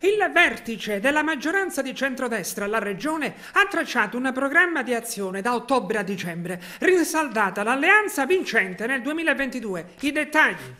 Il vertice della maggioranza di centrodestra alla regione ha tracciato un programma di azione da ottobre a dicembre, rinsaldata l'alleanza vincente nel 2022. I dettagli.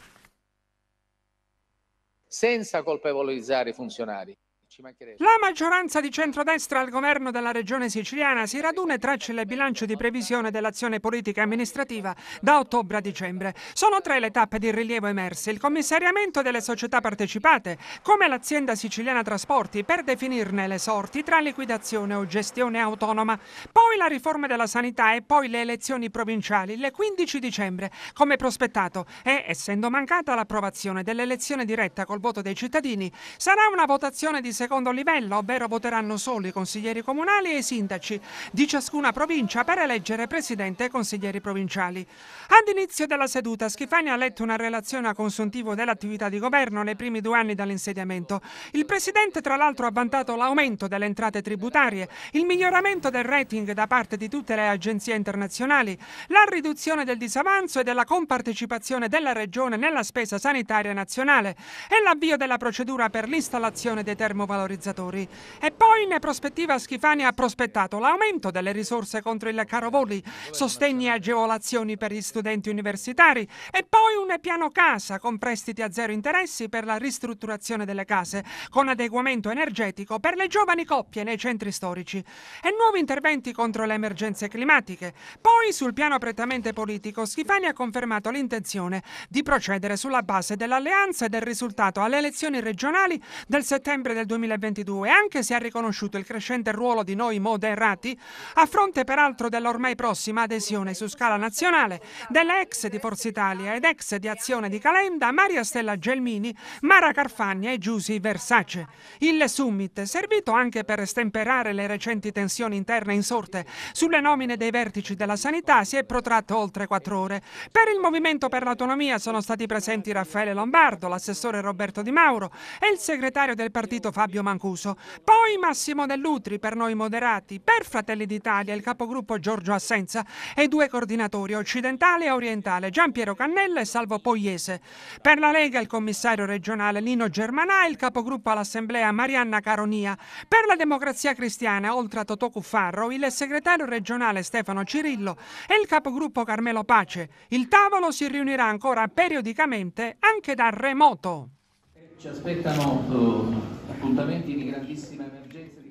Senza colpevolizzare i funzionari, ci mancherebbe. La maggioranza di centrodestra al governo della regione siciliana si raduna e traccia il bilancio di previsione dell'azione politica e amministrativa da ottobre a dicembre. Sono tre le tappe di rilievo emerse. Il commissariamento delle società partecipate, come l'azienda siciliana Trasporti, per definirne le sorti tra liquidazione o gestione autonoma. Poi la riforma della sanità e poi le elezioni provinciali, le 15 dicembre, come prospettato. E, essendo mancata l'approvazione dell'elezione diretta col voto dei cittadini, sarà una votazione di secondo secondo livello, ovvero voteranno solo i consiglieri comunali e i sindaci di ciascuna provincia per eleggere presidente e consiglieri provinciali. Ad inizio della seduta Schifani ha letto una relazione a consuntivo dell'attività di governo nei primi due anni dall'insediamento. Il presidente tra l'altro ha vantato l'aumento delle entrate tributarie, il miglioramento del rating da parte di tutte le agenzie internazionali, la riduzione del disavanzo e della compartecipazione della regione nella spesa sanitaria nazionale e l'avvio della procedura per l'installazione dei termovalori autovalorizzatore. E poi in prospettiva Schifani ha prospettato l'aumento delle risorse contro il caro voli, sostegni e agevolazioni per gli studenti universitari e poi un piano casa con prestiti a zero interessi per la ristrutturazione delle case, con adeguamento energetico per le giovani coppie nei centri storici e nuovi interventi contro le emergenze climatiche. Poi sul piano prettamente politico Schifani ha confermato l'intenzione di procedere sulla base dell'alleanza e del risultato alle elezioni regionali del settembre del 2020 2022, anche se ha riconosciuto il crescente ruolo di noi moderati, a fronte peraltro dell'ormai prossima adesione su scala nazionale della ex di Forza Italia ed ex di Azione di Calenda, Maria Stella Gelmini, Mara Carfagna e Giusi Versace. Il summit, servito anche per stemperare le recenti tensioni interne insorte sulle nomine dei vertici della sanità, si è protratto oltre quattro ore. Per il Movimento per l'Autonomia sono stati presenti Raffaele Lombardo, l'assessore Roberto Di Mauro e il segretario del partito Fabio Fabio Mancuso, poi Massimo Dell'Utri per noi moderati, per Fratelli d'Italia il capogruppo Giorgio Assenza e due coordinatori occidentale e orientale Gian Piero Cannella e Salvo Pogliese. Per la Lega il commissario regionale Nino Germanà e il capogruppo all'Assemblea Marianna Caronia. Per la Democrazia Cristiana, oltre a Totò Cuffarro, il segretario regionale Stefano Cirillo e il capogruppo Carmelo Pace. Il tavolo si riunirà ancora periodicamente anche da remoto. Ci aspettano appuntamenti di grandissima emergenza.